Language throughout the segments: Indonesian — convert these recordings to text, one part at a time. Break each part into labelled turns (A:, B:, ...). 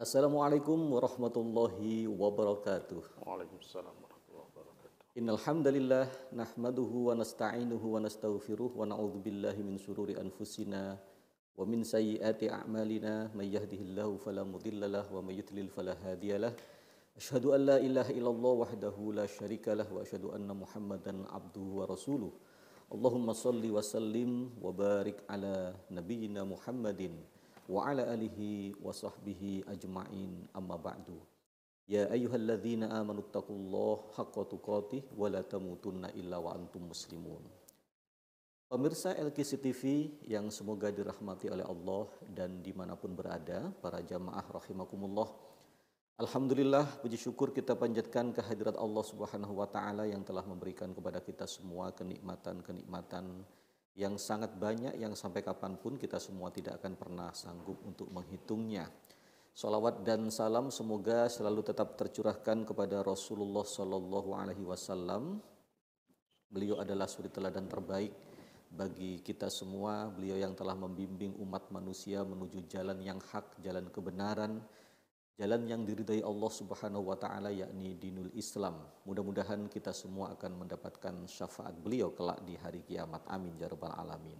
A: Assalamualaikum warahmatullahi wabarakatuh. Waalaikumsalam warahmatullahi wabarakatuh. Innal hamdalillah nahmaduhu wa nasta'inuhu wa nastaghfiruh wa na'udzu min shururi anfusina wa min sayyiati a'malina may yahdihillahu fala mudhillalah wa may yudlil fala hadiyalah. Asyhadu an la ilaha illallah wahdahu la syarikalah wa asyhadu anna Muhammadan abduhu wa rasuluh. Allahumma salli wa sallim wa barik ala nabiyyina Muhammadin wa ala alihi wa sahbihi ajma'in amma ba'du. Ya ayyuhalladzina amanu taqullaha haqqa tuqatih wa la tamutunna illa wa antum muslimun. Pemirsa LKC TV yang semoga dirahmati oleh Allah dan dimanapun berada, para jamaah rahimakumullah. Alhamdulillah, puji syukur kita panjatkan kehadirat Allah Subhanahu wa Ta'ala yang telah memberikan kepada kita semua kenikmatan-kenikmatan yang sangat banyak yang sampai kapanpun kita semua tidak akan pernah sanggup untuk menghitungnya. Salawat dan salam semoga selalu tetap tercurahkan kepada Rasulullah Sallallahu Alaihi Wasallam. Beliau adalah suri teladan terbaik bagi kita semua. Beliau yang telah membimbing umat manusia menuju jalan yang hak, jalan kebenaran, jalan yang diridai Allah Subhanahu wa taala yakni dinul Islam. Mudah-mudahan kita semua akan mendapatkan syafaat beliau kelak di hari kiamat. Amin ya rabbal alamin.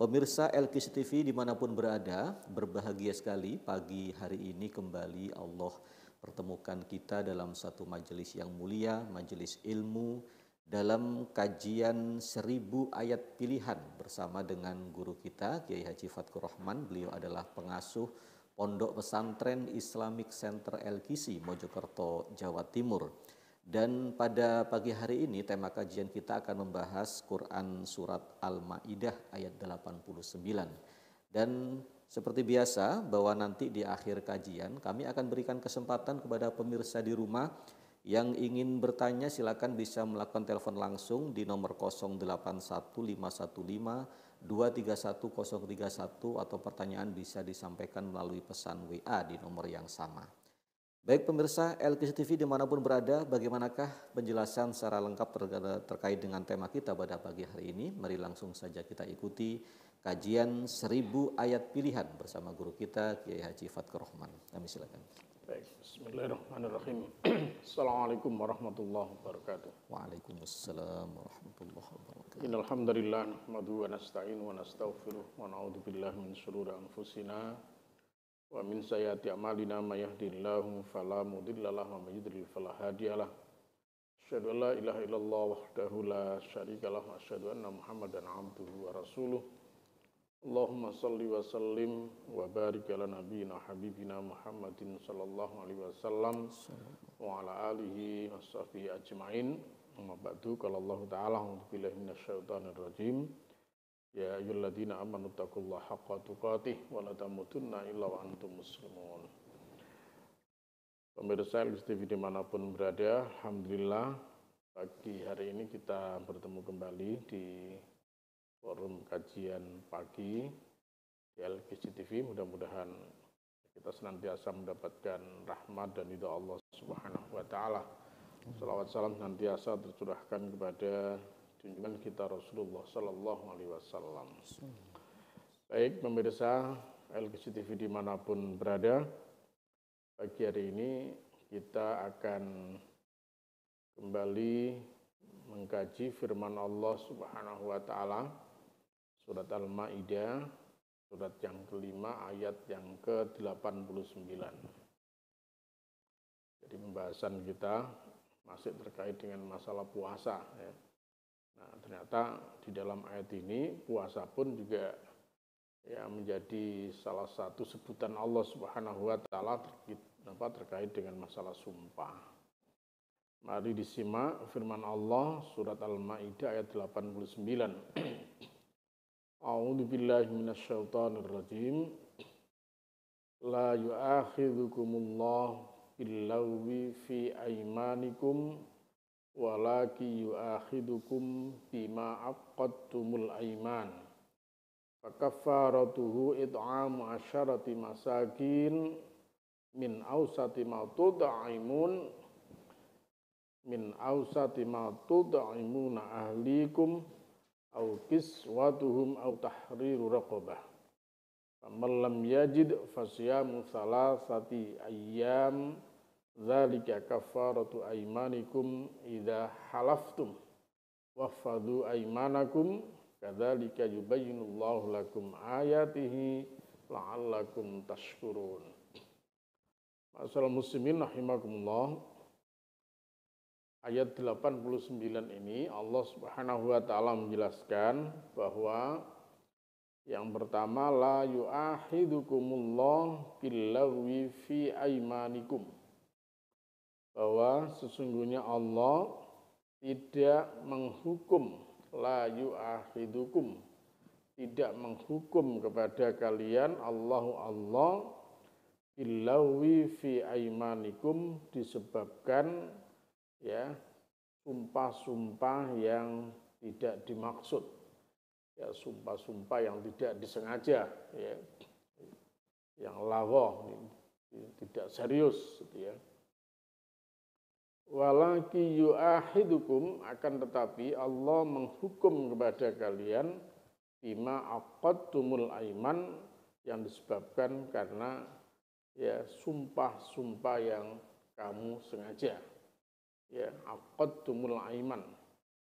A: Pemirsa LKC TV dimanapun berada, berbahagia sekali pagi hari ini kembali Allah pertemukan kita dalam satu majelis yang mulia, majelis ilmu, dalam kajian seribu ayat pilihan bersama dengan guru kita Kiai Haji Fatkur Rahman. Beliau adalah pengasuh Pondok Pesantren Islamic Center LKC Mojokerto, Jawa Timur. Dan pada pagi hari ini tema kajian kita akan membahas Quran Surat Al-Ma'idah ayat 89. Dan seperti biasa bahwa nanti di akhir kajian kami akan berikan kesempatan kepada pemirsa di rumah yang ingin bertanya silakan bisa melakukan telepon langsung di nomor 081515 231031 atau pertanyaan bisa disampaikan melalui pesan WA di nomor yang sama. Baik pemirsa LKC TV dimanapun berada, bagaimanakah penjelasan secara lengkap terkait dengan tema kita pada pagi hari ini? Mari langsung saja kita ikuti kajian seribu ayat pilihan bersama guru kita Kiai Haji Fatkur Rahman. Kami silakan. Baik, bismillahirrahmanirrahim. Assalamualaikum warahmatullahi wabarakatuh. Waalaikumsalam warahmatullahi wabarakatuh. إن
B: الحمد لله نحمده ونستعين ونستغفره ونعوذ بالله من شرور أنفسنا ومن سيئات أعمالنا ما يهدي الله فلا مضل له ومن يضلل فلا هادي له أشهد أن لا إله إلا الله وحده لا شريك له وأشهد أن محمدا عبده ورسوله اللهم صل وسلم وبارك على نبينا حبيبنا محمد صلى الله عليه وسلم وعلى آله وصحبه أجمعين Amma ba'du Allah ta'ala a'udzu billahi minasyaitonir rajim. Ya ayyuhalladzina amanu taqullaha haqqa tuqatih wa la tamutunna illa wa antum muslimun. Pemirsa LSTV dimanapun berada, Alhamdulillah pagi hari ini kita bertemu kembali di forum kajian pagi di LPG Mudah-mudahan kita senantiasa mendapatkan rahmat dan ridha Allah Subhanahu wa taala. Salawat salam senantiasa tercurahkan kepada junjungan kita Rasulullah Sallallahu Alaihi Wasallam. Baik pemirsa LGC TV dimanapun berada, pagi hari ini kita akan kembali mengkaji firman Allah Subhanahu wa taala surat Al-Maidah surat yang kelima ayat yang ke-89. Jadi pembahasan kita masih terkait dengan masalah puasa. Ya. Nah, ternyata di dalam ayat ini puasa pun juga ya menjadi salah satu sebutan Allah Subhanahu wa taala terkait dengan masalah sumpah. Mari disimak firman Allah surat Al-Maidah ayat 89. A'udzu billahi minasyaitonir rajim. La yu'akhidzukumullahu billawi fi aimanikum walaki yu'akhidukum bima aqadtumul aiman fakaffaratuhu it'amu asyarati masakin min ausati ma tud'imun min ausati ma tud'imuna ahlikum au kiswatuhum au tahriru raqabah Malam yajid fasyamu salah sati ayam zalika kafaratu aimanikum idza halaftum wafadu aimanakum kadalika yubayyinullahu lakum ayatihi la'allakum tashkurun. Masalah muslimin rahimakumullah. Ayat 89 ini Allah Subhanahu wa taala menjelaskan bahwa yang pertama la yu'ahidukumullah billaghwi fi aimanikum. Bahwa sesungguhnya Allah tidak menghukum la yu'ahidukum tidak menghukum kepada kalian Allahu Allah billawi fi aimanikum disebabkan ya sumpah-sumpah yang tidak dimaksud ya sumpah-sumpah yang tidak disengaja ya yang lawoh tidak serius gitu ya walaki yu'ahidukum akan tetapi Allah menghukum kepada kalian bima tumul aiman yang disebabkan karena ya sumpah-sumpah yang kamu sengaja ya tumul aiman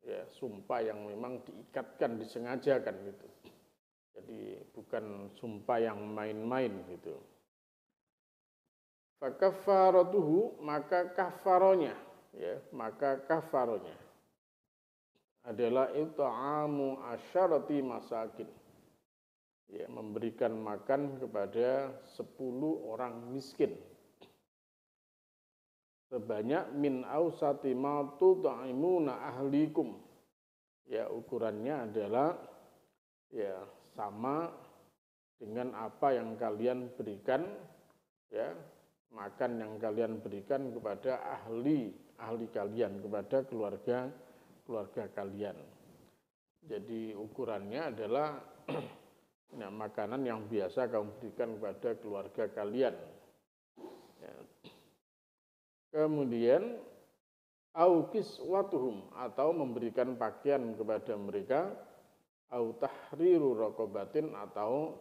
B: ya sumpah yang memang diikatkan disengajakan gitu jadi bukan sumpah yang main-main gitu fakafaratuhu maka kafaronya ya maka kafaronya adalah itu amu asyarati masakin ya memberikan makan kepada sepuluh orang miskin sebanyak min ausati ma tut'imuna ahlikum. Ya, ukurannya adalah ya sama dengan apa yang kalian berikan ya makan yang kalian berikan kepada ahli ahli kalian kepada keluarga keluarga kalian. Jadi ukurannya adalah ya, makanan yang biasa kamu berikan kepada keluarga kalian Kemudian aukis watuhum atau memberikan pakaian kepada mereka au tahriru rokobatin atau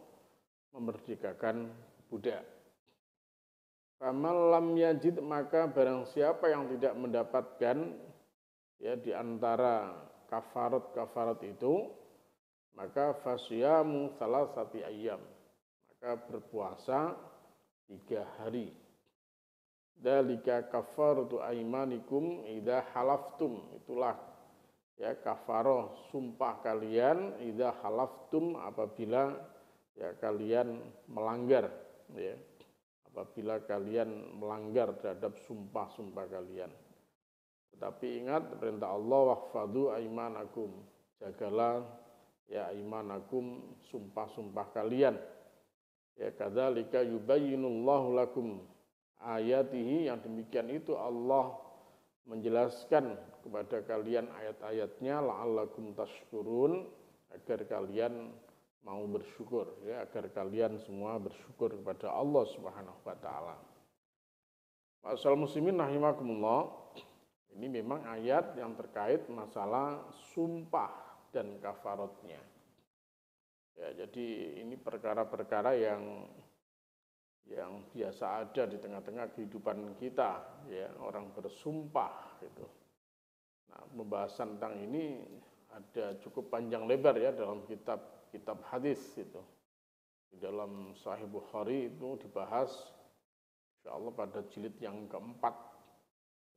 B: memerdekakan budak. Famal yajid maka barang siapa yang tidak mendapatkan ya di antara kafarat-kafarat itu maka fasyamu salah satu ayam maka berpuasa tiga hari Dalika kafaratu aimanikum halaf halaftum. Itulah ya kafaroh sumpah kalian halaf halaftum apabila ya kalian melanggar ya. Apabila kalian melanggar terhadap sumpah-sumpah kalian. Tetapi ingat perintah Allah wahfadu aimanakum. Jagalah ya aimanakum sumpah-sumpah kalian. Ya kadzalika yubayyinullahu lakum ayatihi yang demikian itu Allah menjelaskan kepada kalian ayat-ayatnya la'allakum tashkurun agar kalian mau bersyukur ya agar kalian semua bersyukur kepada Allah Subhanahu wa taala. Pasal muslimin rahimakumullah ini memang ayat yang terkait masalah sumpah dan kafaratnya. Ya, jadi ini perkara-perkara yang yang biasa ada di tengah-tengah kehidupan kita ya orang bersumpah gitu nah pembahasan tentang ini ada cukup panjang lebar ya dalam kitab kitab hadis itu di dalam Sahih Bukhari itu dibahas insya Allah pada jilid yang keempat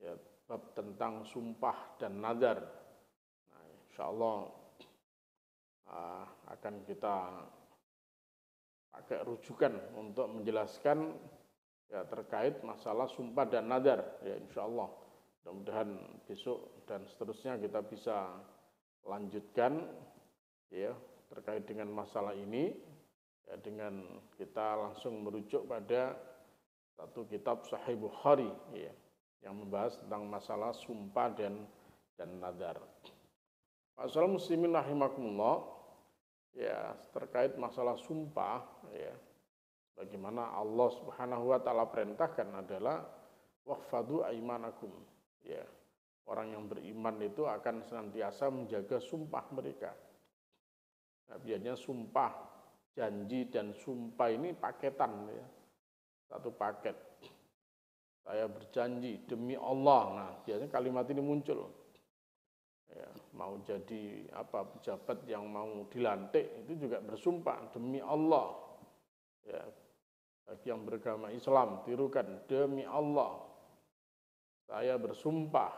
B: ya bab tentang sumpah dan nazar nah, insya Allah ah, akan kita pakai rujukan untuk menjelaskan ya terkait masalah sumpah dan nadar ya insya Allah mudah-mudahan besok dan seterusnya kita bisa lanjutkan ya terkait dengan masalah ini ya, dengan kita langsung merujuk pada satu kitab Sahih Bukhari ya, yang membahas tentang masalah sumpah dan dan nadar. Assalamualaikum warahmatullahi wabarakatuh ya terkait masalah sumpah ya bagaimana Allah Subhanahu wa taala perintahkan adalah waqfadu aimanakum ya orang yang beriman itu akan senantiasa menjaga sumpah mereka nah, biasanya sumpah janji dan sumpah ini paketan ya satu paket saya berjanji demi Allah nah biasanya kalimat ini muncul ya mau jadi apa pejabat yang mau dilantik itu juga bersumpah demi Allah ya bagi yang beragama Islam tirukan demi Allah saya bersumpah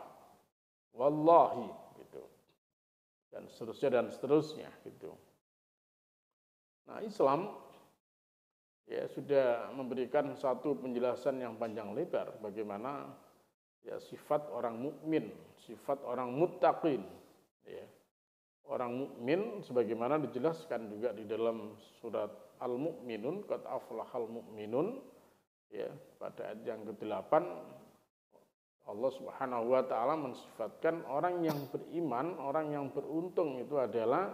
B: wallahi gitu dan seterusnya dan seterusnya gitu nah Islam ya sudah memberikan satu penjelasan yang panjang lebar bagaimana ya sifat orang mukmin sifat orang mutakin ya. Orang mukmin sebagaimana dijelaskan juga di dalam surat al kata qad al mukminun ya, pada ayat yang ke-8 Allah Subhanahu wa taala mensifatkan orang yang beriman, orang yang beruntung itu adalah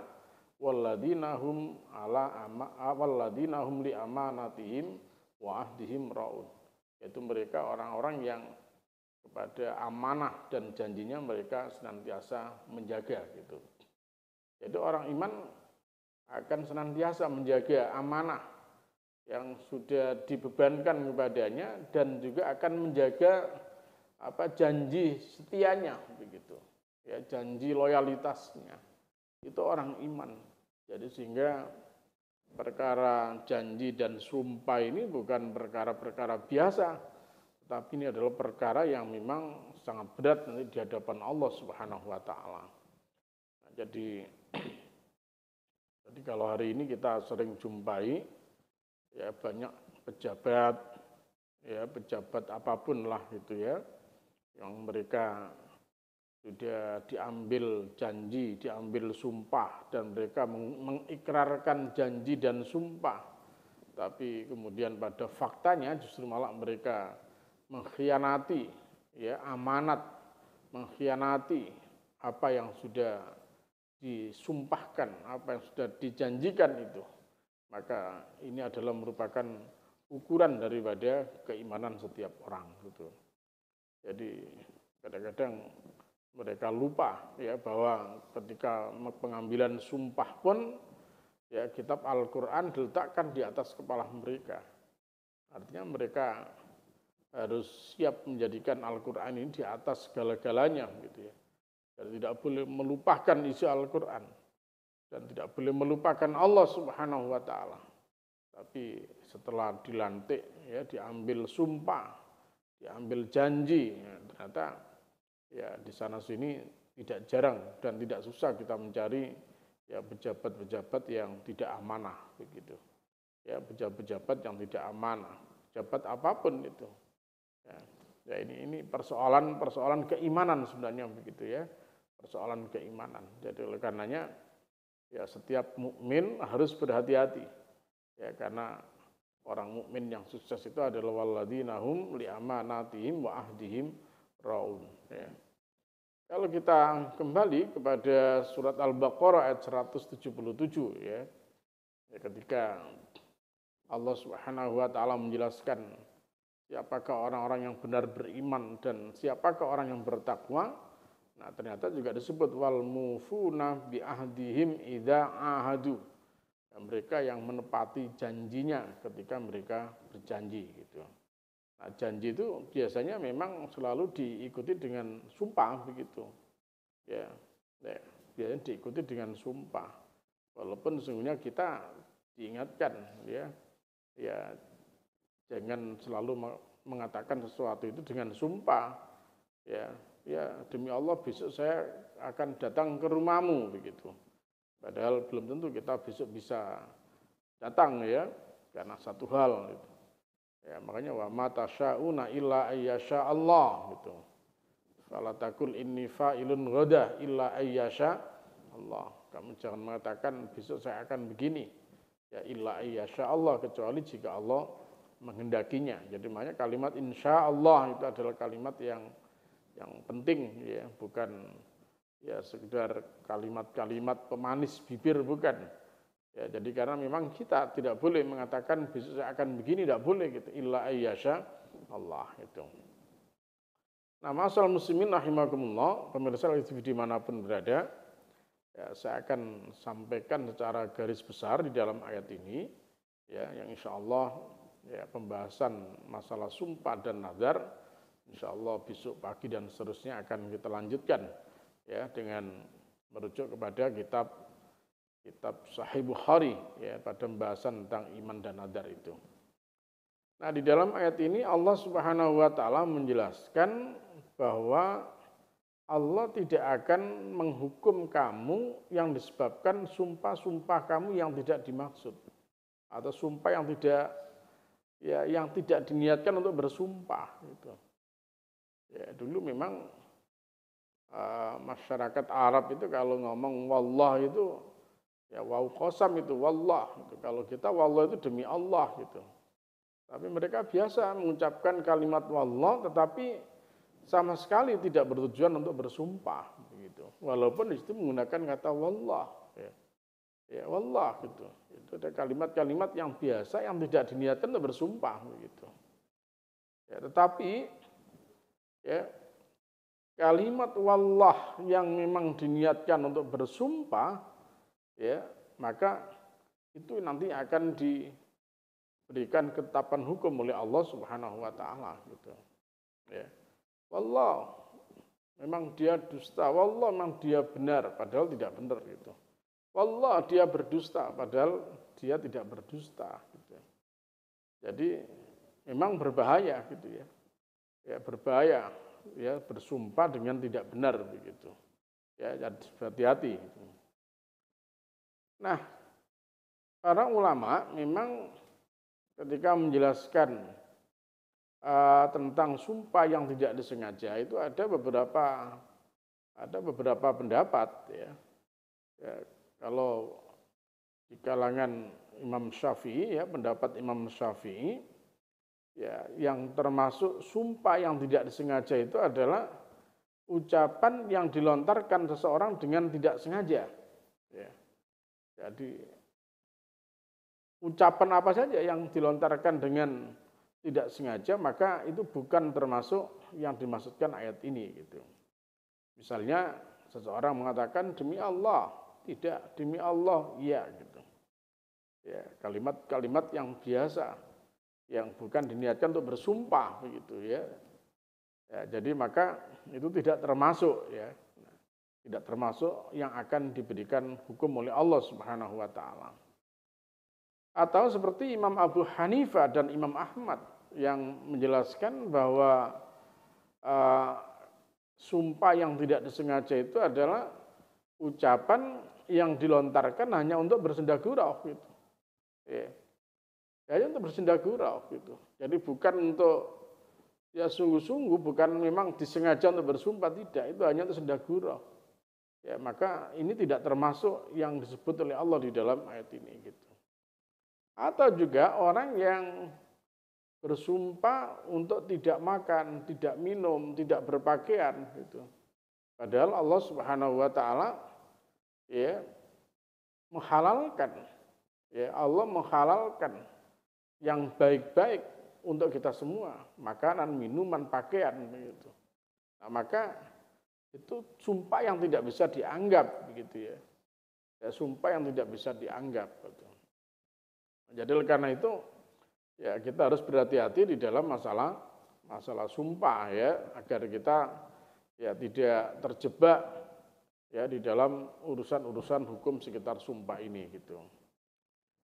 B: walladzina hum ala ama walladzina li amanatihim wa ahdihim raun. Yaitu mereka orang-orang yang kepada amanah dan janjinya mereka senantiasa menjaga gitu. Jadi orang iman akan senantiasa menjaga amanah yang sudah dibebankan kepadanya dan juga akan menjaga apa janji setianya begitu. Ya, janji loyalitasnya. Itu orang iman. Jadi sehingga perkara janji dan sumpah ini bukan perkara-perkara biasa, tapi ini adalah perkara yang memang sangat berat nanti di hadapan Allah Subhanahu wa taala. Nah, jadi jadi kalau hari ini kita sering jumpai ya banyak pejabat ya pejabat apapun lah gitu ya yang mereka sudah diambil janji, diambil sumpah dan mereka mengikrarkan janji dan sumpah. Tapi kemudian pada faktanya justru malah mereka mengkhianati ya amanat, mengkhianati apa yang sudah disumpahkan, apa yang sudah dijanjikan itu, maka ini adalah merupakan ukuran daripada keimanan setiap orang gitu. Jadi kadang-kadang mereka lupa ya bahwa ketika pengambilan sumpah pun ya kitab Al-Qur'an diletakkan di atas kepala mereka. Artinya mereka harus siap menjadikan Al-Quran ini di atas segala-galanya gitu ya. Dan tidak boleh melupakan isi Al-Quran. Dan tidak boleh melupakan Allah subhanahu wa ta'ala. Tapi setelah dilantik, ya diambil sumpah, diambil janji. Ya, ternyata ya di sana sini tidak jarang dan tidak susah kita mencari ya pejabat-pejabat yang tidak amanah begitu. Ya pejabat-pejabat yang tidak amanah. Pejabat apapun itu Ya, ya ini ini persoalan persoalan keimanan sebenarnya begitu ya, persoalan keimanan. Jadi oleh karenanya ya setiap mukmin harus berhati-hati ya karena orang mukmin yang sukses itu adalah walladzina hum li amanatihim wa ahdihim raun ya. Kalau kita kembali kepada surat Al-Baqarah ayat 177 ya. ya ketika Allah Subhanahu wa taala menjelaskan siapakah orang-orang yang benar beriman dan siapakah orang yang bertakwa nah ternyata juga disebut wal mufuna bi ahdihim idza ahadu ya, mereka yang menepati janjinya ketika mereka berjanji gitu nah, janji itu biasanya memang selalu diikuti dengan sumpah begitu ya yeah. biasanya diikuti dengan sumpah walaupun sesungguhnya kita diingatkan ya ya jangan selalu mengatakan sesuatu itu dengan sumpah ya ya demi Allah besok saya akan datang ke rumahmu begitu padahal belum tentu kita besok bisa datang ya karena satu hal gitu. ya makanya wa mata syauna illa ayyasha Allah gitu falatakul takul inni fa'ilun roda illa ayyasha Allah kamu jangan mengatakan besok saya akan begini ya illa ayyasha Allah kecuali jika Allah menghendakinya. Jadi makanya kalimat insya Allah itu adalah kalimat yang yang penting ya, bukan ya sekedar kalimat-kalimat pemanis bibir bukan. Ya, jadi karena memang kita tidak boleh mengatakan besok saya akan begini tidak boleh gitu. Illa ayyasha Allah itu. Nah, masal muslimin rahimakumullah, pemirsa tv dimanapun berada, ya, saya akan sampaikan secara garis besar di dalam ayat ini, ya, yang insya Allah ya, pembahasan masalah sumpah dan nazar insya Allah besok pagi dan seterusnya akan kita lanjutkan ya dengan merujuk kepada kitab kitab Sahih Bukhari ya pada pembahasan tentang iman dan nazar itu. Nah, di dalam ayat ini Allah Subhanahu wa taala menjelaskan bahwa Allah tidak akan menghukum kamu yang disebabkan sumpah-sumpah kamu yang tidak dimaksud atau sumpah yang tidak ya yang tidak diniatkan untuk bersumpah gitu. Ya, dulu memang uh, masyarakat Arab itu kalau ngomong wallah itu ya wau kosam itu wallah gitu. Kalau kita wallah itu demi Allah gitu. Tapi mereka biasa mengucapkan kalimat wallah tetapi sama sekali tidak bertujuan untuk bersumpah begitu. Walaupun di situ menggunakan kata wallah. Ya Allah gitu. Itu ada kalimat-kalimat yang biasa yang tidak diniatkan untuk bersumpah begitu. Ya, tetapi ya kalimat wallah yang memang diniatkan untuk bersumpah ya maka itu nanti akan diberikan ketetapan hukum oleh Allah Subhanahu wa taala gitu. Ya. Wallah memang dia dusta, wallah memang dia benar padahal tidak benar gitu. Wallah dia berdusta padahal dia tidak berdusta gitu ya. Jadi memang berbahaya gitu ya. Ya berbahaya ya bersumpah dengan tidak benar begitu. Ya hati-hati gitu. Nah, para ulama memang ketika menjelaskan uh, tentang sumpah yang tidak disengaja itu ada beberapa ada beberapa pendapat ya. ya kalau di kalangan Imam Syafi'i ya pendapat Imam Syafi'i ya yang termasuk sumpah yang tidak disengaja itu adalah ucapan yang dilontarkan seseorang dengan tidak sengaja. Ya. Jadi ucapan apa saja yang dilontarkan dengan tidak sengaja maka itu bukan termasuk yang dimaksudkan ayat ini gitu. Misalnya seseorang mengatakan demi Allah tidak demi Allah ya gitu ya kalimat-kalimat yang biasa yang bukan diniatkan untuk bersumpah begitu ya, ya jadi maka itu tidak termasuk ya tidak termasuk yang akan diberikan hukum oleh Allah Subhanahu wa taala. Atau seperti Imam Abu Hanifah dan Imam Ahmad yang menjelaskan bahwa uh, sumpah yang tidak disengaja itu adalah ucapan yang dilontarkan hanya untuk bersendagurau gitu. Iya. Ya. Hanya untuk bersendagurau gitu. Jadi bukan untuk ya sungguh-sungguh bukan memang disengaja untuk bersumpah tidak, itu hanya untuk sendagurau. Ya, maka ini tidak termasuk yang disebut oleh Allah di dalam ayat ini gitu. Atau juga orang yang bersumpah untuk tidak makan, tidak minum, tidak berpakaian gitu. Padahal Allah Subhanahu wa taala ya menghalalkan ya Allah menghalalkan yang baik-baik untuk kita semua makanan minuman pakaian begitu nah, maka itu sumpah yang tidak bisa dianggap begitu ya. ya sumpah yang tidak bisa dianggap gitu. jadi karena itu ya kita harus berhati-hati di dalam masalah masalah sumpah ya agar kita ya tidak terjebak ya di dalam urusan-urusan hukum sekitar sumpah ini gitu.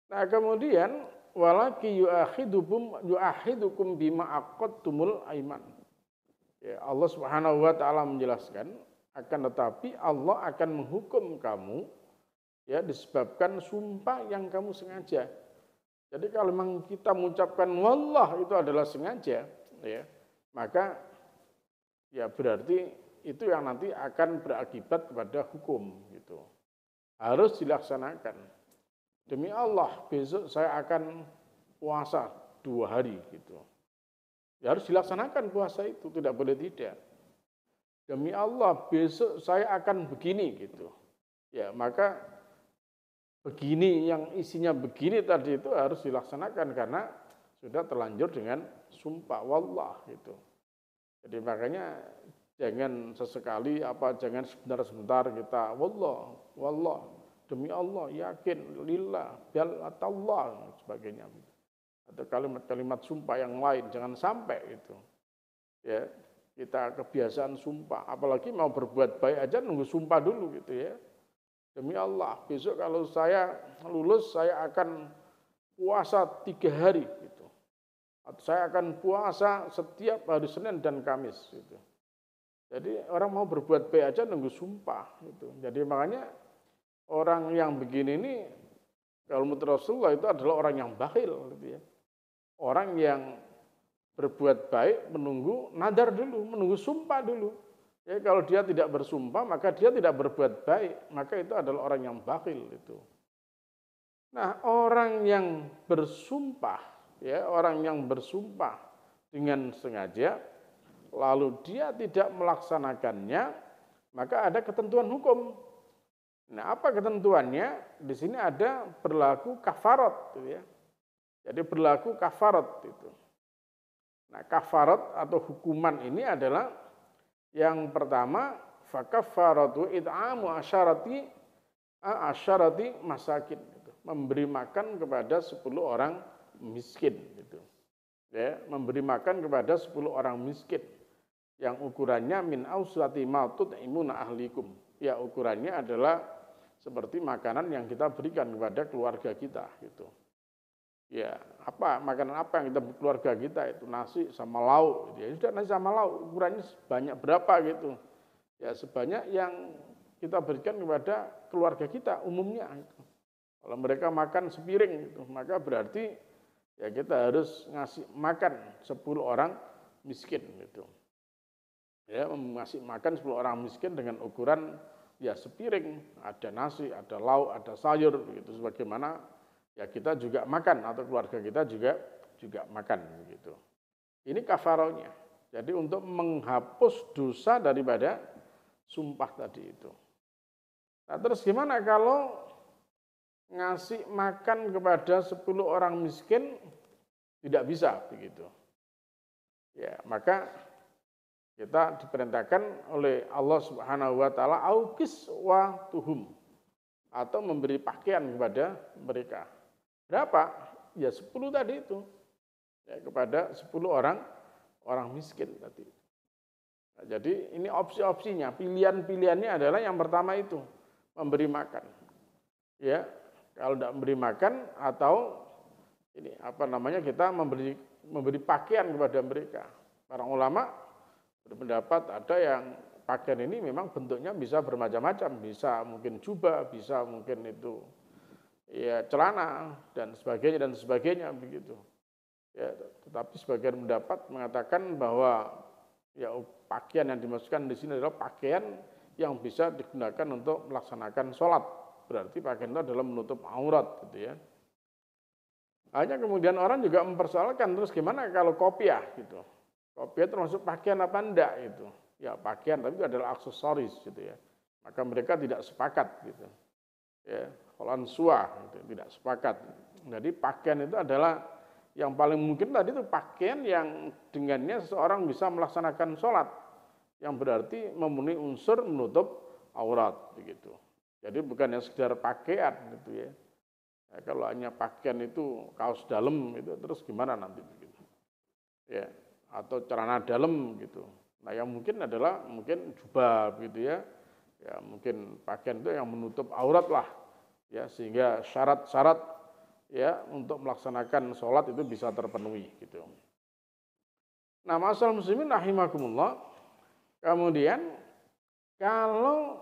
B: Nah, kemudian walaki yu'ahidukum yu'ahidukum bima tumul aiman. Ya, Allah Subhanahu wa taala menjelaskan akan tetapi Allah akan menghukum kamu ya disebabkan sumpah yang kamu sengaja. Jadi kalau memang kita mengucapkan wallah itu adalah sengaja, ya, maka ya berarti itu yang nanti akan berakibat kepada hukum gitu. Harus dilaksanakan. Demi Allah, besok saya akan puasa dua hari gitu. Ya harus dilaksanakan puasa itu, tidak boleh tidak. Demi Allah, besok saya akan begini gitu. Ya, maka begini yang isinya begini tadi itu harus dilaksanakan karena sudah terlanjur dengan sumpah wallah gitu. Jadi makanya jangan sesekali apa jangan sebentar-sebentar kita wallah wallah demi Allah yakin lillah bial atallah sebagainya atau kalimat-kalimat sumpah yang lain jangan sampai itu ya kita kebiasaan sumpah apalagi mau berbuat baik aja nunggu sumpah dulu gitu ya demi Allah besok kalau saya lulus saya akan puasa tiga hari gitu atau saya akan puasa setiap hari Senin dan Kamis gitu jadi orang mau berbuat baik aja nunggu sumpah gitu. Jadi makanya orang yang begini ini kalau menurut Rasulullah itu adalah orang yang bakhil gitu ya. Orang yang berbuat baik menunggu nadar dulu, menunggu sumpah dulu. Ya, kalau dia tidak bersumpah maka dia tidak berbuat baik, maka itu adalah orang yang bakhil itu. Nah, orang yang bersumpah ya, orang yang bersumpah dengan sengaja lalu dia tidak melaksanakannya, maka ada ketentuan hukum. Nah, apa ketentuannya? Di sini ada berlaku kafarot, gitu ya. Jadi berlaku kafarot itu. Nah, kafarot atau hukuman ini adalah yang pertama fakafaratu it'amu asyarati asyarati masakin gitu. memberi makan kepada 10 orang miskin gitu. Ya, memberi makan kepada 10 orang miskin yang ukurannya min auswati ma imun ahlikum. Ya ukurannya adalah seperti makanan yang kita berikan kepada keluarga kita gitu. Ya, apa makanan apa yang kita keluarga kita itu nasi sama lauk. Gitu. Ya sudah nasi sama lauk ukurannya sebanyak berapa gitu. Ya sebanyak yang kita berikan kepada keluarga kita umumnya gitu. Kalau mereka makan sepiring gitu, maka berarti ya kita harus ngasih makan 10 orang miskin gitu ya masih makan 10 orang miskin dengan ukuran ya sepiring ada nasi ada lauk ada sayur begitu sebagaimana ya kita juga makan atau keluarga kita juga juga makan begitu ini kafarohnya jadi untuk menghapus dosa daripada sumpah tadi itu nah terus gimana kalau ngasih makan kepada 10 orang miskin tidak bisa begitu ya maka kita diperintahkan oleh Allah Subhanahu wa taala aukis wa tuhum atau memberi pakaian kepada mereka. Berapa? Ya 10 tadi itu. Ya, kepada 10 orang orang miskin tadi. Nah, jadi ini opsi-opsinya, pilihan-pilihannya adalah yang pertama itu memberi makan. Ya, kalau tidak memberi makan atau ini apa namanya kita memberi memberi pakaian kepada mereka. Para ulama pendapat ada yang pakaian ini memang bentuknya bisa bermacam-macam, bisa mungkin jubah, bisa mungkin itu ya celana dan sebagainya dan sebagainya begitu. Ya, tetapi sebagian pendapat mengatakan bahwa ya pakaian yang dimasukkan di sini adalah pakaian yang bisa digunakan untuk melaksanakan sholat. Berarti pakaian itu adalah menutup aurat gitu ya. Hanya kemudian orang juga mempersoalkan terus gimana kalau kopiah gitu. Kopiah termasuk pakaian apa enggak itu? Ya pakaian tapi itu adalah aksesoris gitu ya. Maka mereka tidak sepakat gitu. Ya, kolansua gitu, tidak sepakat. Jadi pakaian itu adalah yang paling mungkin tadi itu pakaian yang dengannya seseorang bisa melaksanakan sholat yang berarti memenuhi unsur menutup aurat begitu. Jadi bukan yang sekedar pakaian gitu ya. ya kalau hanya pakaian itu kaos dalam itu terus gimana nanti begitu. Ya atau celana dalam gitu. Nah yang mungkin adalah mungkin jubah gitu ya, ya mungkin pakaian itu yang menutup aurat lah ya sehingga syarat-syarat ya untuk melaksanakan sholat itu bisa terpenuhi gitu. Nah masal muslimin rahimakumullah kemudian kalau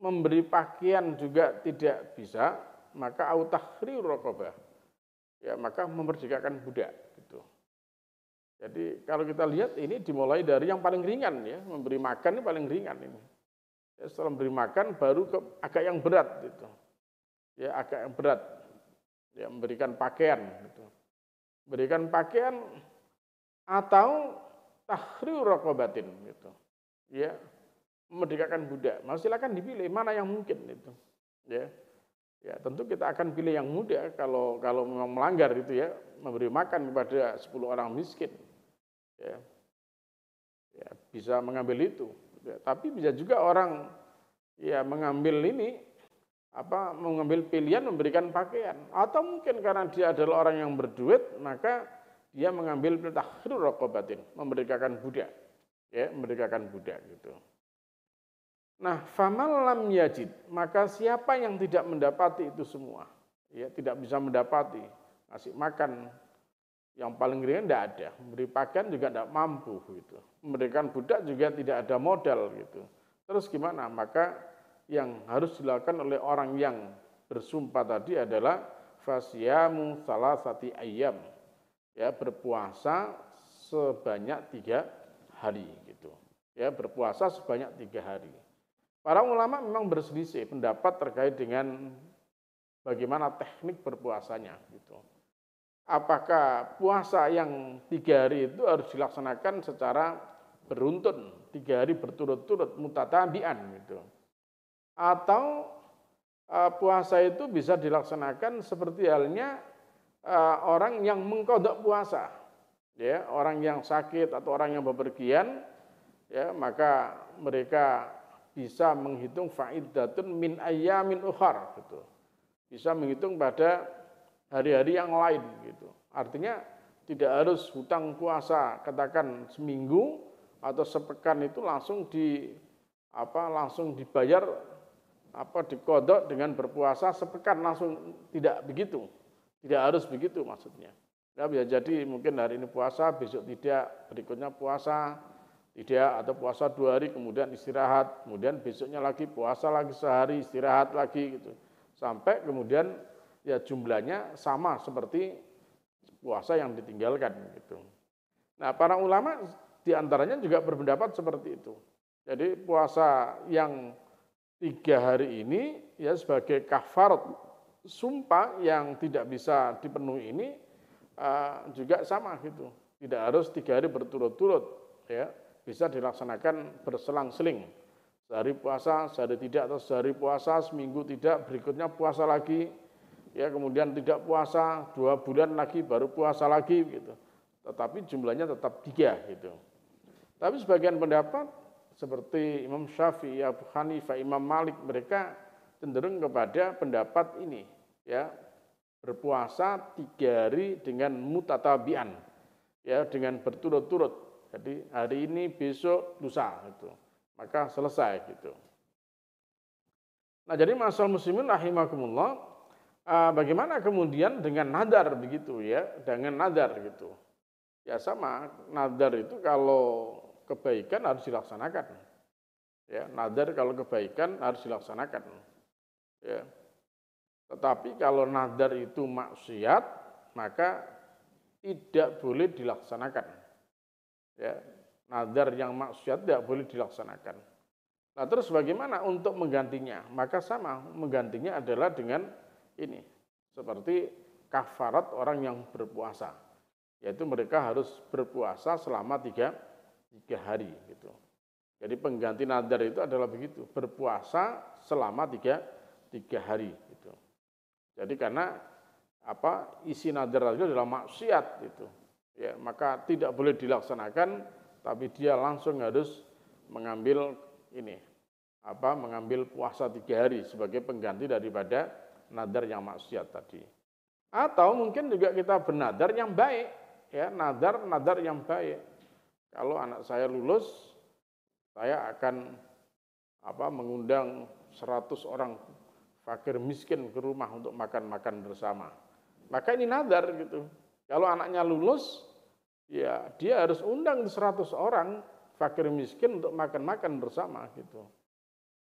B: memberi pakaian juga tidak bisa maka autahri rokobah ya maka memerdekakan budak jadi kalau kita lihat ini dimulai dari yang paling ringan ya, memberi makan ini paling ringan ini. Ya, setelah memberi makan baru ke agak yang berat gitu. Ya agak yang berat. Ya memberikan pakaian gitu. Berikan pakaian atau tahriu rokobatin gitu. Ya memerdekakan budak. Mau silakan dipilih mana yang mungkin itu. Ya. Ya, tentu kita akan pilih yang muda kalau kalau memang melanggar itu ya, memberi makan kepada 10 orang miskin ya, ya bisa mengambil itu. Ya, tapi bisa juga orang ya mengambil ini apa mengambil pilihan memberikan pakaian atau mungkin karena dia adalah orang yang berduit maka dia mengambil tahrir rokobatin memberikan budak ya memberikan budak gitu nah famal lam yajid maka siapa yang tidak mendapati itu semua ya tidak bisa mendapati ngasih makan yang paling ringan tidak ada. Memberi pakan juga tidak mampu gitu. Memberikan budak juga tidak ada modal gitu. Terus gimana? Maka yang harus dilakukan oleh orang yang bersumpah tadi adalah fasyamu salah sati ayam. Ya, berpuasa sebanyak tiga hari gitu. Ya, berpuasa sebanyak tiga hari. Para ulama memang berselisih pendapat terkait dengan bagaimana teknik berpuasanya gitu apakah puasa yang tiga hari itu harus dilaksanakan secara beruntun, tiga hari berturut-turut, mutatabian gitu. Atau uh, puasa itu bisa dilaksanakan seperti halnya uh, orang yang mengkodok puasa. Ya, orang yang sakit atau orang yang bepergian, ya, maka mereka bisa menghitung faidatun min ayamin ukhar gitu. Bisa menghitung pada hari-hari yang lain gitu. Artinya tidak harus hutang puasa katakan seminggu atau sepekan itu langsung di apa langsung dibayar apa dikodok dengan berpuasa sepekan langsung tidak begitu. Tidak harus begitu maksudnya. Ya, bisa jadi mungkin hari ini puasa, besok tidak, berikutnya puasa, tidak, atau puasa dua hari, kemudian istirahat, kemudian besoknya lagi puasa lagi sehari, istirahat lagi gitu. Sampai kemudian ya jumlahnya sama seperti puasa yang ditinggalkan gitu. Nah, para ulama diantaranya juga berpendapat seperti itu. Jadi puasa yang tiga hari ini ya sebagai kafarat sumpah yang tidak bisa dipenuhi ini uh, juga sama gitu. Tidak harus tiga hari berturut-turut ya bisa dilaksanakan berselang-seling. Sehari puasa, sehari tidak, atau sehari puasa, seminggu tidak, berikutnya puasa lagi, ya kemudian tidak puasa dua bulan lagi baru puasa lagi gitu. Tetapi jumlahnya tetap tiga gitu. Tapi sebagian pendapat seperti Imam Syafi'i, Abu Hanifah, Imam Malik mereka cenderung kepada pendapat ini ya berpuasa tiga hari dengan mutatabian ya dengan berturut-turut. Jadi hari ini besok lusa gitu. Maka selesai gitu. Nah jadi masal muslimin rahimakumullah uh, bagaimana kemudian dengan nadar begitu ya, dengan nadar gitu. Ya sama, nadar itu kalau kebaikan harus dilaksanakan. Ya, nadar kalau kebaikan harus dilaksanakan. Ya. Tetapi kalau nadar itu maksiat, maka tidak boleh dilaksanakan. Ya, nadar yang maksiat tidak boleh dilaksanakan. Nah, terus bagaimana untuk menggantinya? Maka sama, menggantinya adalah dengan ini seperti kafarat orang yang berpuasa yaitu mereka harus berpuasa selama tiga, tiga hari gitu jadi pengganti nadar itu adalah begitu berpuasa selama tiga, tiga hari gitu jadi karena apa isi nadar itu adalah maksiat itu ya maka tidak boleh dilaksanakan tapi dia langsung harus mengambil ini apa mengambil puasa tiga hari sebagai pengganti daripada nadar yang maksiat tadi. Atau mungkin juga kita bernadar yang baik, ya nadar nadar yang baik. Kalau anak saya lulus, saya akan apa mengundang 100 orang fakir miskin ke rumah untuk makan-makan bersama. Maka ini nadar gitu. Kalau anaknya lulus, ya dia harus undang 100 orang fakir miskin untuk makan-makan bersama gitu.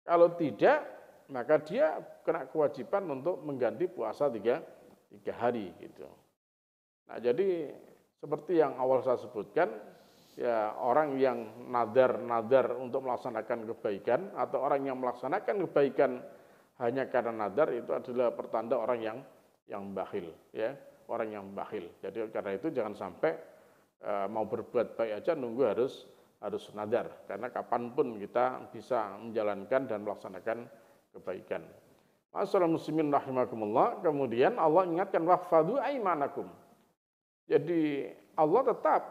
B: Kalau tidak, maka dia kena kewajiban untuk mengganti puasa tiga, tiga hari gitu. Nah jadi seperti yang awal saya sebutkan, ya orang yang nadar-nadar untuk melaksanakan kebaikan atau orang yang melaksanakan kebaikan hanya karena nadar itu adalah pertanda orang yang yang bakhil ya orang yang bakhil jadi karena itu jangan sampai e, mau berbuat baik aja nunggu harus harus nadar karena kapanpun kita bisa menjalankan dan melaksanakan kebaikan. Masalah muslimin rahimakumullah, kemudian Allah ingatkan wahfadhu aimanakum. Jadi Allah tetap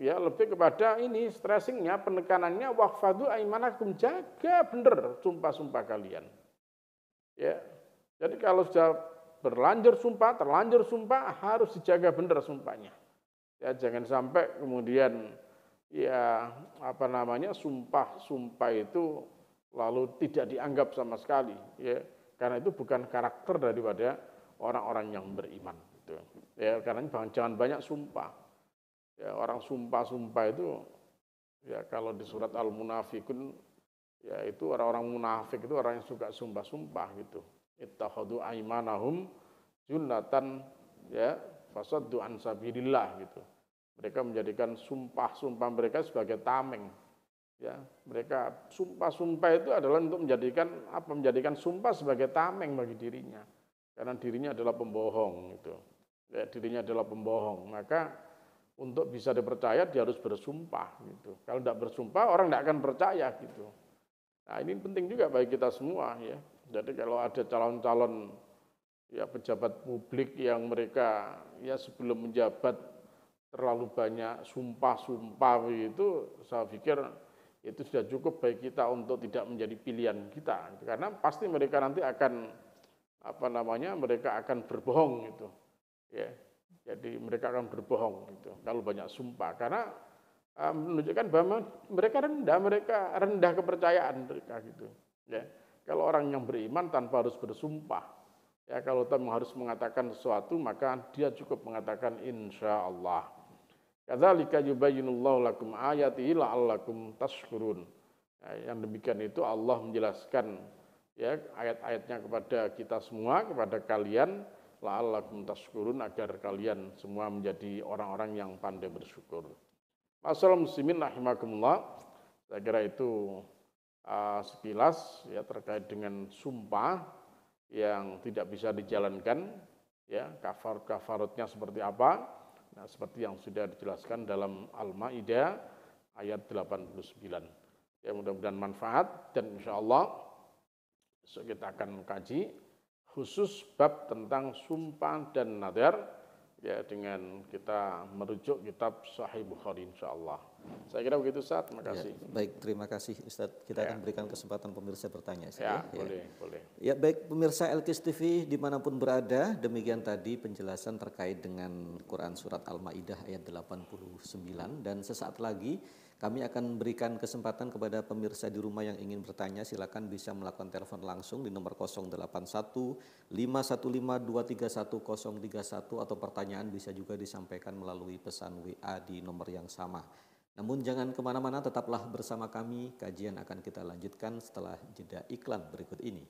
B: ya lebih kepada ini stressingnya, penekanannya wahfadhu aimanakum, jaga bener sumpah-sumpah kalian. Ya. Jadi kalau sudah berlanjur sumpah, terlanjur sumpah harus dijaga bener sumpahnya. Ya, jangan sampai kemudian ya apa namanya sumpah-sumpah itu lalu tidak dianggap sama sekali ya karena itu bukan karakter daripada orang-orang yang beriman gitu. ya karena jangan, jangan banyak sumpah ya orang sumpah-sumpah itu ya kalau di surat al-munafikun ya itu orang-orang munafik itu orang yang suka sumpah-sumpah gitu ittakhadhu aimanahum junnatan ya fasaddu an sabilillah gitu mereka menjadikan sumpah-sumpah mereka sebagai tameng Ya, mereka sumpah-sumpah itu adalah untuk menjadikan apa menjadikan sumpah sebagai tameng bagi dirinya. Karena dirinya adalah pembohong itu. Ya, dirinya adalah pembohong. Maka untuk bisa dipercaya dia harus bersumpah gitu. Kalau tidak bersumpah orang tidak akan percaya gitu. Nah, ini penting juga bagi kita semua ya. Jadi kalau ada calon-calon ya pejabat publik yang mereka ya sebelum menjabat terlalu banyak sumpah-sumpah itu saya pikir itu sudah cukup baik kita untuk tidak menjadi pilihan kita karena pasti mereka nanti akan apa namanya mereka akan berbohong gitu ya jadi mereka akan berbohong gitu kalau banyak sumpah karena ah, menunjukkan bahwa mereka rendah mereka rendah kepercayaan mereka gitu ya kalau orang yang beriman tanpa harus bersumpah ya kalau tamu harus mengatakan sesuatu maka dia cukup mengatakan insya Allah Kadzalika yubayyinullahu lakum ayatihi la'allakum tashkurun. Ya, yang demikian itu Allah menjelaskan ya ayat-ayatnya kepada kita semua, kepada kalian la'allakum tashkurun agar kalian semua menjadi orang-orang yang pandai bersyukur. Masalah muslimin rahimakumullah. Saya kira itu uh, sekilas ya terkait dengan sumpah yang tidak bisa dijalankan ya kafar kafarutnya seperti apa Nah, seperti yang sudah dijelaskan dalam Al-Maidah ayat 89. Ya, mudah-mudahan manfaat dan insya Allah besok kita akan kaji khusus bab tentang sumpah dan nadar ya dengan kita merujuk kitab Sahih Bukhari insya Allah. Saya kira begitu Ustaz, terima ya, kasih. Ya,
A: baik, terima kasih Ustaz. Kita ya. akan berikan kesempatan pemirsa bertanya. Ustaz, ya, ya, boleh, ya. boleh. Ya, baik pemirsa Elkis TV dimanapun berada, demikian tadi penjelasan terkait dengan Quran Surat Al-Ma'idah ayat 89 dan sesaat lagi kami akan berikan kesempatan kepada pemirsa di rumah yang ingin bertanya, silakan bisa melakukan telepon langsung di nomor 081 515 231 031 atau pertanyaan bisa juga disampaikan melalui pesan WA di nomor yang sama. Namun jangan kemana-mana, tetaplah bersama kami, kajian akan kita lanjutkan setelah jeda iklan berikut ini.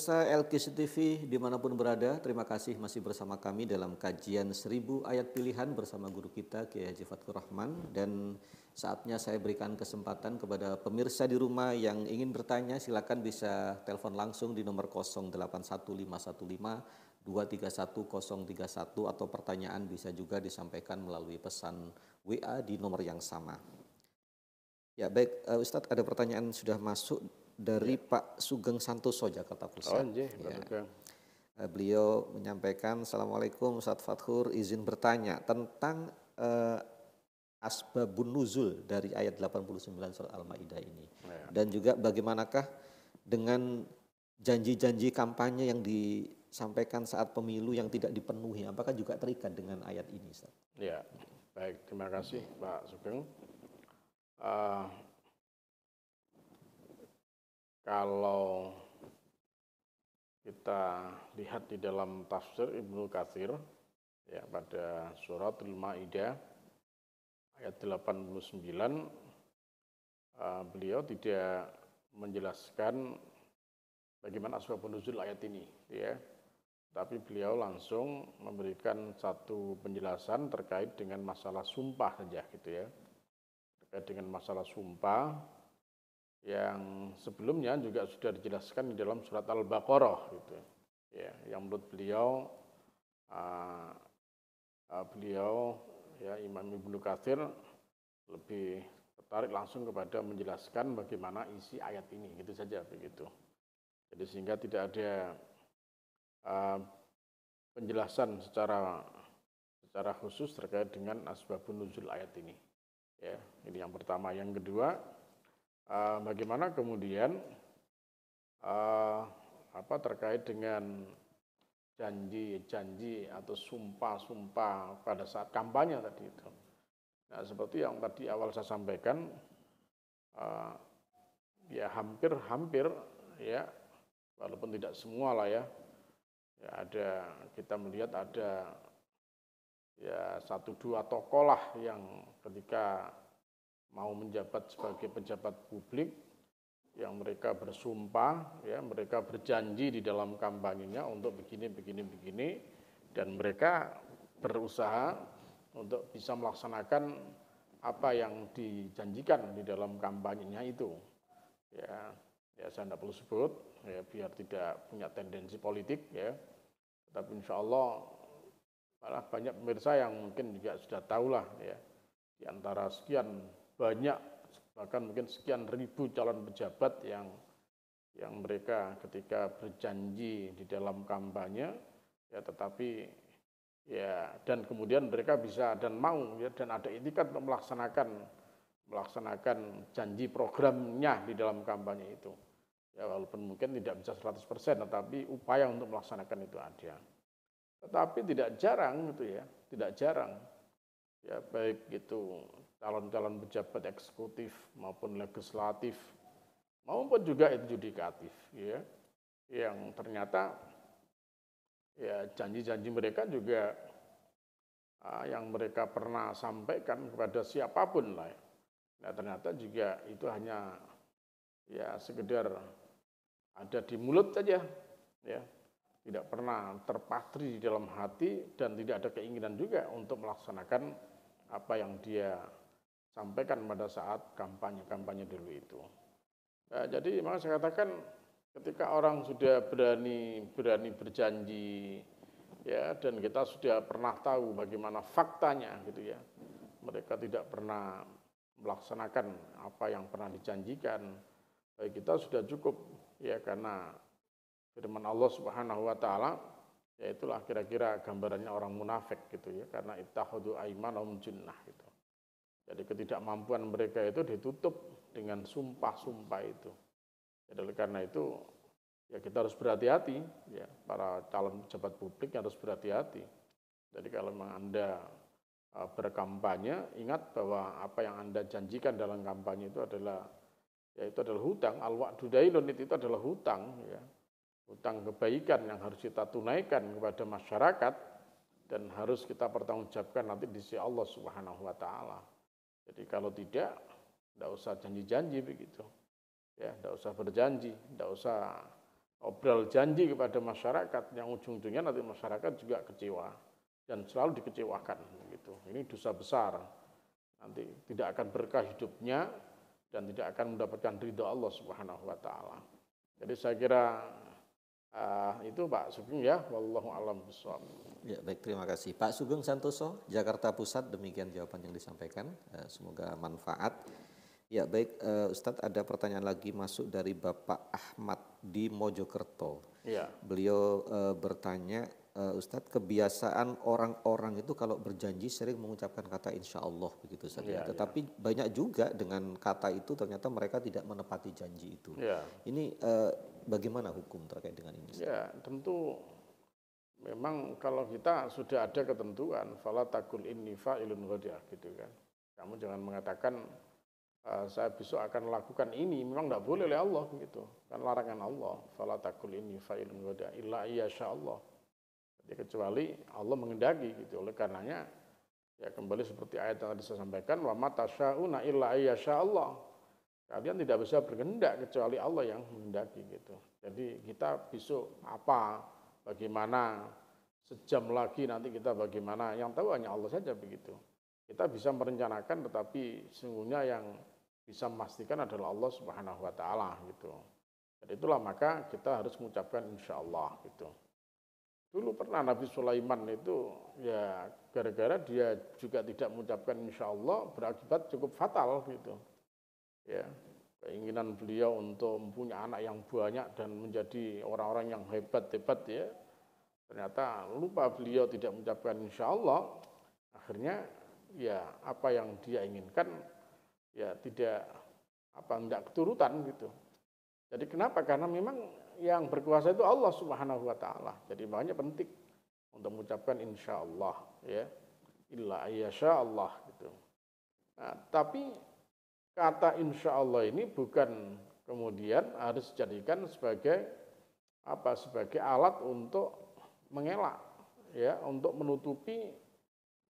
A: Pemirsa LKC TV dimanapun berada, terima kasih masih bersama kami dalam kajian seribu ayat pilihan bersama guru kita Kiai Haji Fatkur Rahman dan saatnya saya berikan kesempatan kepada pemirsa di rumah yang ingin bertanya silakan bisa telepon langsung di nomor 081515231031 atau pertanyaan bisa juga disampaikan melalui pesan WA di nomor yang sama. Ya baik eh, Ustadz ada pertanyaan sudah masuk dari ya. Pak Sugeng Santoso Jakarta Pusat. Oh, ya. Kan. Eh, beliau menyampaikan, Assalamualaikum Ustaz Fathur, izin bertanya tentang eh, asbabun nuzul dari ayat 89 surat Al-Maidah ini. Oh, ya. Dan juga bagaimanakah dengan janji-janji kampanye yang disampaikan saat pemilu yang tidak dipenuhi, apakah juga terikat dengan ayat ini? Ustaz? Ya, baik. Terima kasih
B: Pak Sugeng. Uh, kalau kita lihat di dalam tafsir Ibnu Katsir ya pada surat Al-Maidah ayat 89 eh, beliau tidak menjelaskan bagaimana asbab nuzul ayat ini ya tapi beliau langsung memberikan satu penjelasan terkait dengan masalah sumpah saja gitu ya terkait dengan masalah sumpah yang sebelumnya juga sudah dijelaskan di dalam surat Al-Baqarah gitu. Ya, yang menurut beliau uh, uh, beliau ya Imam Ibnu Katsir lebih tertarik langsung kepada menjelaskan bagaimana isi ayat ini gitu saja begitu. Jadi sehingga tidak ada uh, penjelasan secara secara khusus terkait dengan asbabun nuzul ayat ini. Ya, ini yang pertama. Yang kedua, uh, bagaimana kemudian uh, apa terkait dengan janji-janji atau sumpah-sumpah pada saat kampanye tadi itu. Nah, seperti yang tadi awal saya sampaikan, uh, ya hampir-hampir ya, walaupun tidak semua lah ya, ya ada kita melihat ada ya satu dua tokoh lah yang ketika mau menjabat sebagai pejabat publik yang mereka bersumpah ya mereka berjanji di dalam kampanyenya untuk begini begini begini dan mereka berusaha untuk bisa melaksanakan apa yang dijanjikan di dalam kampanyenya itu ya ya saya tidak perlu sebut ya biar tidak punya tendensi politik ya tapi insya Allah banyak pemirsa yang mungkin juga sudah tahulah ya di antara sekian banyak bahkan mungkin sekian ribu calon pejabat yang yang mereka ketika berjanji di dalam kampanye ya tetapi ya dan kemudian mereka bisa dan mau ya dan ada intikan untuk melaksanakan melaksanakan janji programnya di dalam kampanye itu ya walaupun mungkin tidak bisa 100% tetapi upaya untuk melaksanakan itu ada tetapi tidak jarang itu ya tidak jarang ya baik itu calon-calon pejabat eksekutif maupun legislatif maupun juga yudikatif ya yang ternyata ya janji-janji mereka juga uh, yang mereka pernah sampaikan kepada siapapun lah ya. nah ternyata juga itu hanya ya sekedar ada di mulut saja ya tidak pernah terpatri di dalam hati dan tidak ada keinginan juga untuk melaksanakan apa yang dia sampaikan pada saat kampanye-kampanye dulu itu.
A: Nah, jadi memang
B: saya katakan ketika orang sudah berani berani berjanji ya dan kita sudah pernah tahu bagaimana faktanya gitu ya. Mereka tidak pernah melaksanakan apa yang pernah dijanjikan. Baik kita sudah cukup ya karena firman Allah Subhanahu wa taala ya itulah kira-kira gambarannya orang munafik gitu ya karena ittakhadhu aymanahum junnah gitu. Jadi ketidakmampuan mereka itu ditutup dengan sumpah-sumpah itu. Jadi karena itu ya kita harus berhati-hati ya para calon pejabat publik harus berhati-hati. Jadi kalau memang Anda eh, berkampanye, ingat bahwa apa yang Anda janjikan dalam kampanye itu adalah ya itu adalah hutang. Al-wa'du dailun itu adalah hutang ya. Hutang kebaikan yang harus kita tunaikan kepada masyarakat dan harus kita pertanggungjawabkan nanti di sisi Allah Subhanahu wa taala. Jadi kalau tidak, tidak usah janji-janji begitu. Ya, tidak usah berjanji, tidak usah obrol janji kepada masyarakat yang ujung-ujungnya nanti masyarakat juga kecewa dan selalu dikecewakan gitu. Ini dosa besar. Nanti tidak akan berkah hidupnya dan tidak akan mendapatkan ridho Allah Subhanahu wa taala. Jadi saya kira uh, itu Pak Sugeng ya, wallahu alam
A: bisawab. Ya, baik terima kasih Pak Sugeng Santoso, Jakarta Pusat. Demikian jawaban yang disampaikan. Eh, semoga manfaat. Ya baik eh, Ustadz ada pertanyaan lagi masuk dari Bapak Ahmad di Mojokerto. Ya. Beliau eh, bertanya Ustadz kebiasaan orang-orang itu kalau berjanji sering mengucapkan kata insya Allah begitu saja. Ya, iya, iya. Tetapi ya. banyak juga dengan kata itu ternyata mereka tidak menepati janji itu. Ya. Ini bagaimana hukum terkait dengan ini? Ustadz? Ya
B: tentu memang kalau kita sudah ada ketentuan fala takul inni fa'ilun ghadiyah gitu kan. Kamu jangan mengatakan e, saya besok akan lakukan ini, memang tidak boleh oleh Allah gitu. Kan larangan Allah, fala takul inni fa'ilun ghadiyah illa iyasha Allah. Jadi kecuali Allah mengendaki gitu. Oleh karenanya ya kembali seperti ayat yang tadi saya sampaikan wa matasyauna illa iyasha Allah. Kalian tidak bisa berkehendak kecuali Allah yang mengendaki, gitu. Jadi kita besok apa bagaimana sejam lagi nanti kita bagaimana yang tahu hanya Allah saja begitu kita bisa merencanakan tetapi sesungguhnya yang bisa memastikan adalah Allah Subhanahu wa taala gitu. Dan itulah maka kita harus mengucapkan insya Allah gitu. Dulu pernah Nabi Sulaiman itu ya gara-gara dia juga tidak mengucapkan insya Allah berakibat cukup fatal gitu. Ya, keinginan beliau untuk mempunyai anak yang banyak dan menjadi orang-orang yang hebat-hebat ya. Ternyata lupa beliau tidak mencapai insya Allah. Akhirnya ya apa yang dia inginkan ya tidak apa tidak keturutan gitu. Jadi kenapa? Karena memang yang berkuasa itu Allah Subhanahu wa taala. Jadi makanya penting untuk mengucapkan insya Allah ya. Illa ayyasha Allah gitu. Nah, tapi kata insya Allah ini bukan kemudian harus dijadikan sebagai apa sebagai alat untuk mengelak ya untuk menutupi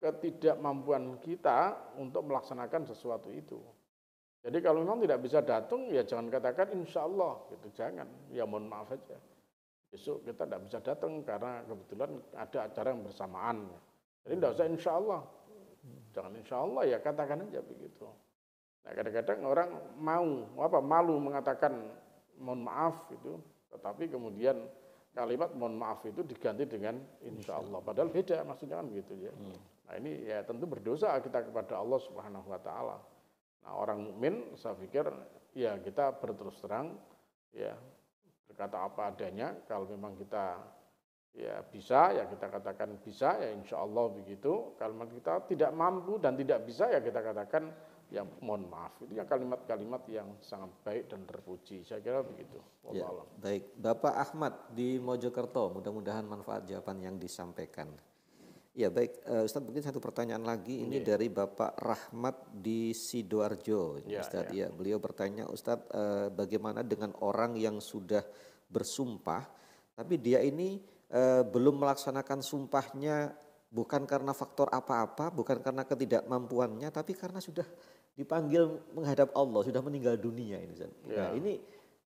B: ketidakmampuan kita untuk melaksanakan sesuatu itu. Jadi kalau memang tidak bisa datang, ya jangan katakan insya Allah, gitu jangan. Ya mohon maaf saja. Besok kita tidak bisa datang karena kebetulan ada acara yang bersamaan. Jadi tidak usah insya Allah. Jangan insya Allah, ya katakan aja begitu. Nah kadang-kadang orang mau apa malu mengatakan mohon maaf itu, tetapi kemudian kalimat mohon maaf itu diganti dengan insya Allah. Padahal beda maksudnya kan begitu ya. Hmm. Nah ini ya tentu berdosa kita kepada Allah Subhanahu Wa Taala. Nah orang mukmin saya pikir ya kita berterus terang ya berkata apa adanya. Kalau memang kita ya bisa ya kita katakan bisa ya insya Allah begitu. Kalau memang kita tidak mampu dan tidak bisa ya kita katakan ya mohon maaf itu ya kalimat-kalimat yang sangat baik dan terpuji saya kira begitu ya,
A: baik Bapak Ahmad di Mojokerto mudah-mudahan manfaat jawaban yang disampaikan ya baik uh, Ustadz mungkin satu pertanyaan lagi ini ya. dari Bapak Rahmat di Sidoarjo ya, Ustadz ya. ya beliau bertanya Ustadz uh, bagaimana dengan orang yang sudah bersumpah tapi dia ini uh, belum melaksanakan sumpahnya bukan karena faktor apa-apa bukan karena ketidakmampuannya tapi karena sudah dipanggil menghadap Allah sudah meninggal dunia ini Nah, ya. ini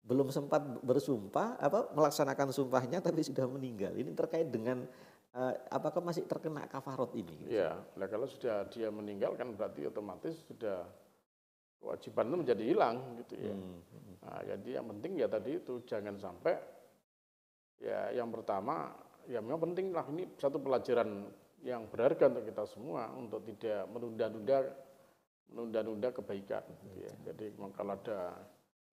A: belum sempat bersumpah apa melaksanakan sumpahnya tapi sudah meninggal. Ini terkait dengan uh, apakah masih terkena kafarot ini? Gitu, ya,
B: nah, kalau sudah dia meninggal kan berarti otomatis sudah kewajiban itu menjadi hilang gitu ya. Hmm, hmm. Nah, jadi yang penting ya tadi itu jangan sampai ya yang pertama ya memang penting lah ini satu pelajaran yang berharga untuk kita semua untuk tidak menunda-nunda nunda nunda kebaikan. Gitu ya. Iya. Jadi kalau ada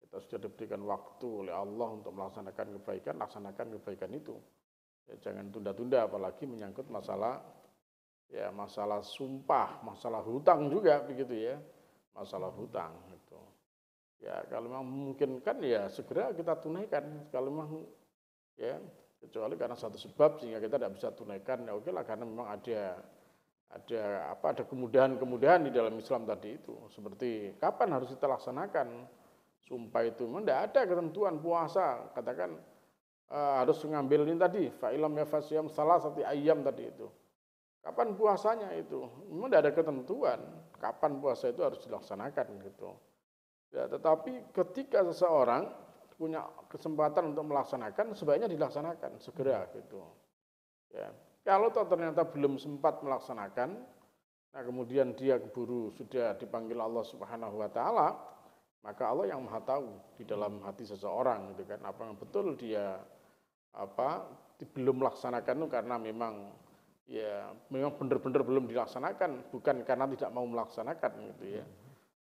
B: kita sudah diberikan waktu oleh Allah untuk melaksanakan kebaikan, laksanakan kebaikan itu. Ya, jangan tunda-tunda, apalagi menyangkut masalah ya masalah sumpah, masalah hutang juga begitu ya, masalah hutang itu. Ya kalau memang memungkinkan ya segera kita tunaikan. Kalau memang ya kecuali karena satu sebab sehingga kita tidak bisa tunaikan, ya oke lah karena memang ada ada apa ada kemudahan-kemudahan di dalam Islam tadi itu seperti kapan harus kita laksanakan sumpah itu tidak ada ketentuan puasa katakan uh, harus mengambil ini tadi fa'ilam ya fa'siyam salah satu ayam tadi itu kapan puasanya itu memang tidak ada ketentuan kapan puasa itu harus dilaksanakan gitu ya, tetapi ketika seseorang punya kesempatan untuk melaksanakan sebaiknya dilaksanakan segera gitu ya kalau toh ternyata belum sempat melaksanakan, nah kemudian dia keburu sudah dipanggil Allah Subhanahu wa taala, maka Allah yang Maha tahu di dalam hati seseorang gitu kan apa yang betul dia apa belum melaksanakan itu karena memang ya memang benar-benar belum dilaksanakan bukan karena tidak mau melaksanakan gitu ya.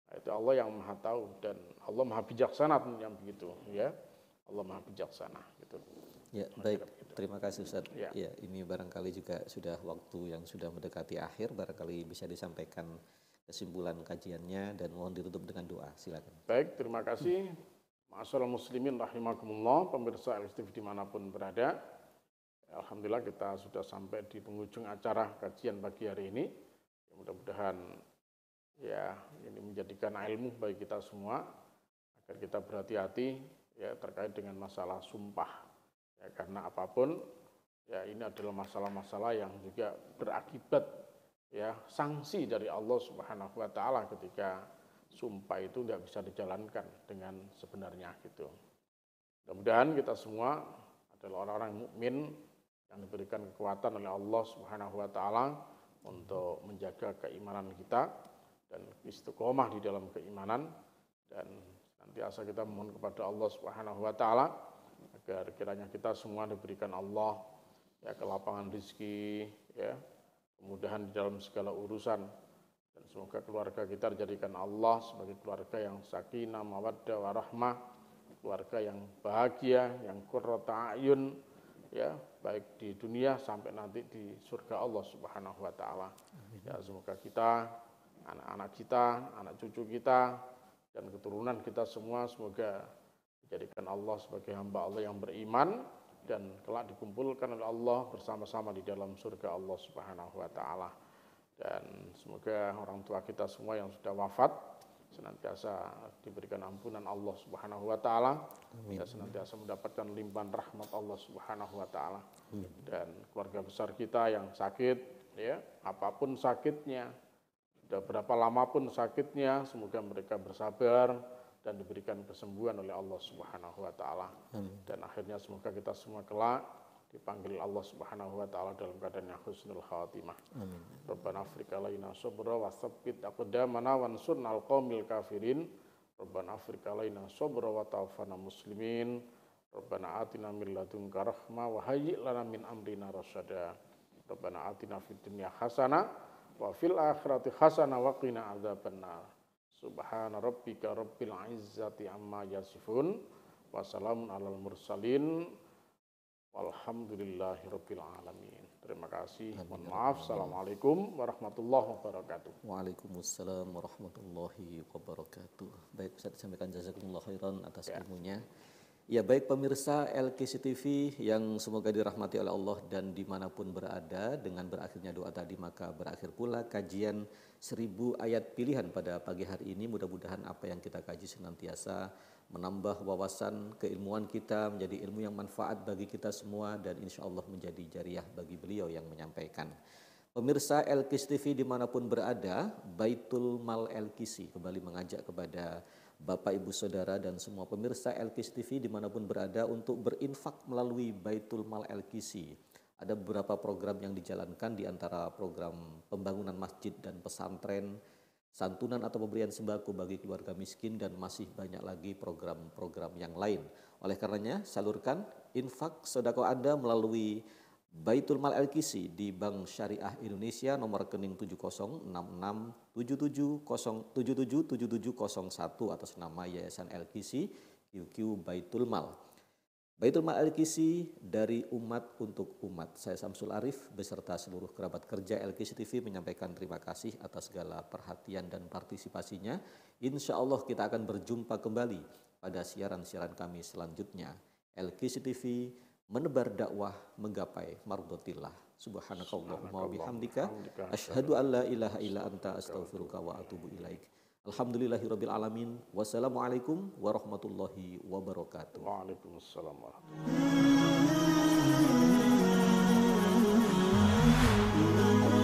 B: Nah, itu Allah yang Maha tahu dan Allah Maha bijaksana yang begitu ya. Allah Maha bijaksana gitu.
A: Ya, baik. Terima kasih Ustaz. Ya. ya, ini barangkali juga sudah waktu yang sudah mendekati akhir, barangkali bisa disampaikan kesimpulan kajiannya dan mohon ditutup dengan doa. Silakan.
B: Baik, terima kasih. Masyaallah muslimin rahimakumullah, pemirsa LSTV dimanapun berada. Alhamdulillah kita sudah sampai di penghujung acara kajian pagi hari ini. Ya, mudah-mudahan ya ini menjadikan ilmu bagi kita semua agar kita berhati-hati ya terkait dengan masalah sumpah Ya, karena apapun, ya ini adalah masalah-masalah yang juga berakibat ya sanksi dari Allah Subhanahu wa taala ketika sumpah itu tidak bisa dijalankan dengan sebenarnya gitu. Mudah-mudahan kita semua adalah orang-orang mukmin yang diberikan kekuatan oleh Allah Subhanahu wa taala untuk menjaga keimanan kita dan istiqomah di dalam keimanan dan nanti asal kita mohon kepada Allah Subhanahu wa taala agar kiranya kita semua diberikan Allah ya kelapangan rizki ya kemudahan di dalam segala urusan dan semoga keluarga kita dijadikan Allah sebagai keluarga yang sakinah mawaddah warahmah keluarga yang bahagia yang qurrata ayun ya baik di dunia sampai nanti di surga Allah Subhanahu wa taala. Ya semoga kita anak-anak kita, anak cucu kita dan keturunan kita semua semoga Jadikan Allah sebagai hamba Allah yang beriman dan kelak dikumpulkan oleh Allah bersama-sama di dalam surga Allah Subhanahu wa taala. Dan semoga orang tua kita semua yang sudah wafat senantiasa diberikan ampunan Allah Subhanahu wa taala. Kita senantiasa mendapatkan limpahan rahmat Allah Subhanahu wa taala. Dan keluarga besar kita yang sakit ya, apapun sakitnya, sudah berapa lama pun sakitnya, semoga mereka bersabar, dan diberikan kesembuhan oleh Allah Subhanahu wa taala. Dan akhirnya semoga kita semua kelak dipanggil Allah Subhanahu wa taala dalam keadaan yang husnul khatimah. Amin. Rabbana afrika alaina sabra wa tsabbit aqdamana ansurnal qaumil kafirin. Rabbana afrika alaina sabra wa tawaffana muslimin. Rabbana atina min ladunka rahma wa hayyi lana min amrina rasyada. Rabbana atina fid dunya hasanah wa fil akhirati hasanah wa qina adzabannar. Subhana rabbika rabbil izzati amma yasifun. Wassalamun alal mursalin. Walhamdulillahi rabbil alamin. Terima kasih. Amin. Mohon maaf. Assalamualaikum warahmatullahi wabarakatuh.
A: Waalaikumsalam warahmatullahi wabarakatuh. Baik, saya disampaikan jazakumullah khairan atas ya. ilmunya. Ya baik pemirsa LKC TV yang semoga dirahmati oleh Allah dan dimanapun berada dengan berakhirnya doa tadi maka berakhir pula kajian seribu ayat pilihan pada pagi hari ini mudah-mudahan apa yang kita kaji senantiasa menambah wawasan keilmuan kita menjadi ilmu yang manfaat bagi kita semua dan insya Allah menjadi jariah bagi beliau yang menyampaikan. Pemirsa LKC TV dimanapun berada, Baitul Mal LKC kembali mengajak kepada Bapak, Ibu, Saudara, dan semua pemirsa LKIS TV dimanapun berada untuk berinfak melalui Baitul Mal LKC. Ada beberapa program yang dijalankan di antara program pembangunan masjid dan pesantren, santunan atau pemberian sembako bagi keluarga miskin, dan masih banyak lagi program-program yang lain. Oleh karenanya, salurkan infak sodako Anda melalui Baitul Mal LKC di Bank Syariah Indonesia nomor rekening 706677777701 atas nama Yayasan Elkisi QQ Baitul Mal. Baitul Mal dari umat untuk umat. Saya Samsul Arif beserta seluruh kerabat kerja Elkisi TV menyampaikan terima kasih atas segala perhatian dan partisipasinya. Insya Allah kita akan berjumpa kembali pada siaran-siaran kami selanjutnya. Elkisi TV menebar dakwah menggapai mardotillah. Subhanakallahumma mawabihamdika ashadu an la ilaha illa anta astaghfiruka wa atubu ilaik. Alhamdulillahirabbil alamin. Wassalamualaikum warahmatullahi wabarakatuh. Waalaikumsalam warahmatullahi wabarakatuh.